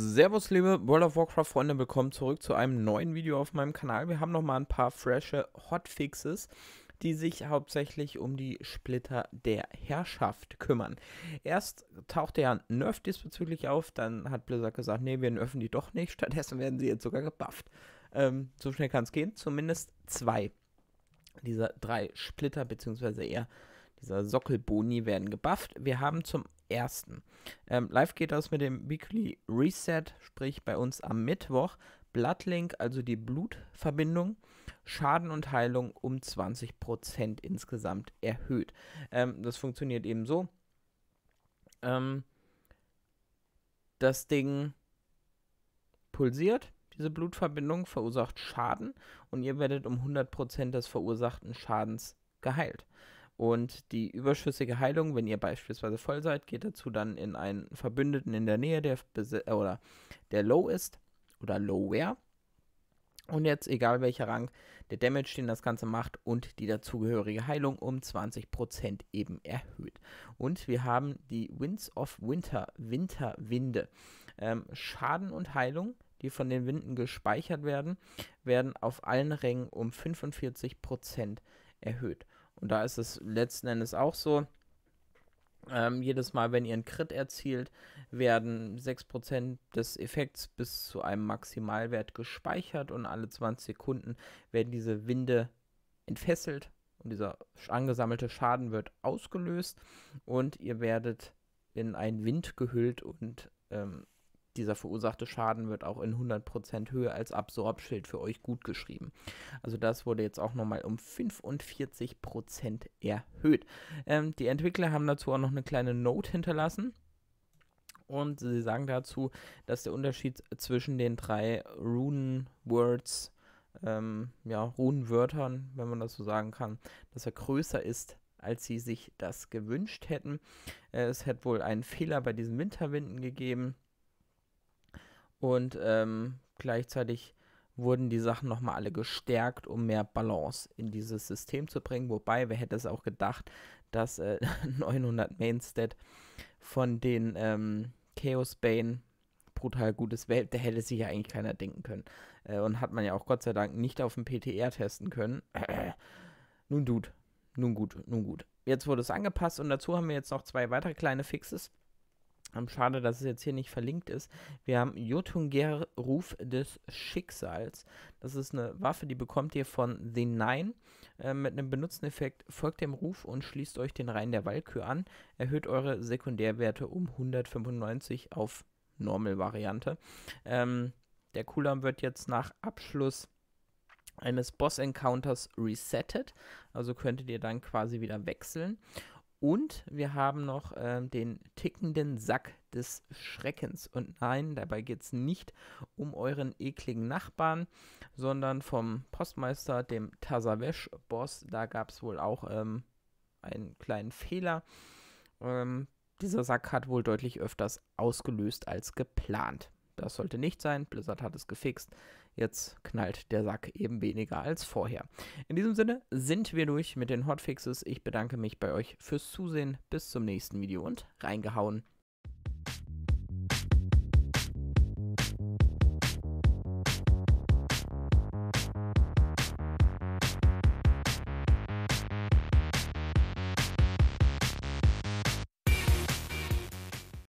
Servus liebe World of Warcraft Freunde, willkommen zurück zu einem neuen Video auf meinem Kanal. Wir haben nochmal ein paar frische Hotfixes, die sich hauptsächlich um die Splitter der Herrschaft kümmern. Erst tauchte ja ein Nerf diesbezüglich auf, dann hat Blizzard gesagt, nee, wir nerven die doch nicht, stattdessen werden sie jetzt sogar gebufft. Ähm, so schnell kann es gehen, zumindest zwei dieser drei Splitter, beziehungsweise eher dieser Sockelboni werden gebufft. Wir haben zum ersten. Ähm, live geht das mit dem Weekly Reset, sprich bei uns am Mittwoch. Bloodlink, also die Blutverbindung, Schaden und Heilung um 20% insgesamt erhöht. Ähm, das funktioniert eben so. Ähm, das Ding pulsiert, diese Blutverbindung verursacht Schaden und ihr werdet um 100% des verursachten Schadens geheilt. Und die überschüssige Heilung, wenn ihr beispielsweise voll seid, geht dazu dann in einen Verbündeten in der Nähe, der äh, oder der low ist oder lower. Und jetzt egal welcher Rang, der Damage, den das Ganze macht und die dazugehörige Heilung um 20% eben erhöht. Und wir haben die Winds of Winter, Winterwinde. Ähm, Schaden und Heilung, die von den Winden gespeichert werden, werden auf allen Rängen um 45% erhöht. Und da ist es letzten Endes auch so. Ähm, jedes Mal, wenn ihr einen Crit erzielt, werden 6% des Effekts bis zu einem Maximalwert gespeichert und alle 20 Sekunden werden diese Winde entfesselt und dieser angesammelte Schaden wird ausgelöst und ihr werdet in einen Wind gehüllt und ähm, dieser verursachte Schaden wird auch in 100% Höhe als Absorbschild für euch gut geschrieben. Also das wurde jetzt auch nochmal um 45% erhöht. Ähm, die Entwickler haben dazu auch noch eine kleine Note hinterlassen und sie sagen dazu, dass der Unterschied zwischen den drei Rune-Words, ähm, ja, Runenwörtern, wenn man das so sagen kann, dass er größer ist, als sie sich das gewünscht hätten. Äh, es hätte wohl einen Fehler bei diesen Winterwinden gegeben. Und ähm, gleichzeitig wurden die Sachen nochmal alle gestärkt, um mehr Balance in dieses System zu bringen. Wobei, wer hätte es auch gedacht, dass äh, 900 Mainstead von den ähm, Chaos Bane brutal gutes Welt, der hätte sich ja eigentlich keiner denken können. Äh, und hat man ja auch Gott sei Dank nicht auf dem PTR testen können. nun gut, nun gut, nun gut. Jetzt wurde es angepasst und dazu haben wir jetzt noch zwei weitere kleine Fixes. Ähm, schade, dass es jetzt hier nicht verlinkt ist. Wir haben Jotunger Ruf des Schicksals. Das ist eine Waffe, die bekommt ihr von The Nine. Äh, mit einem Benutzeneffekt folgt dem Ruf und schließt euch den Reihen der Walkühe an. Erhöht eure Sekundärwerte um 195 auf Normal-Variante. Ähm, der Cooldown wird jetzt nach Abschluss eines Boss-Encounters resettet. Also könntet ihr dann quasi wieder wechseln. Und wir haben noch ähm, den tickenden Sack des Schreckens. Und nein, dabei geht es nicht um euren ekligen Nachbarn, sondern vom Postmeister, dem Tasavesh-Boss. Da gab es wohl auch ähm, einen kleinen Fehler. Ähm, dieser Sack hat wohl deutlich öfters ausgelöst als geplant. Das sollte nicht sein. Blizzard hat es gefixt. Jetzt knallt der Sack eben weniger als vorher. In diesem Sinne sind wir durch mit den Hotfixes. Ich bedanke mich bei euch fürs Zusehen. Bis zum nächsten Video und reingehauen.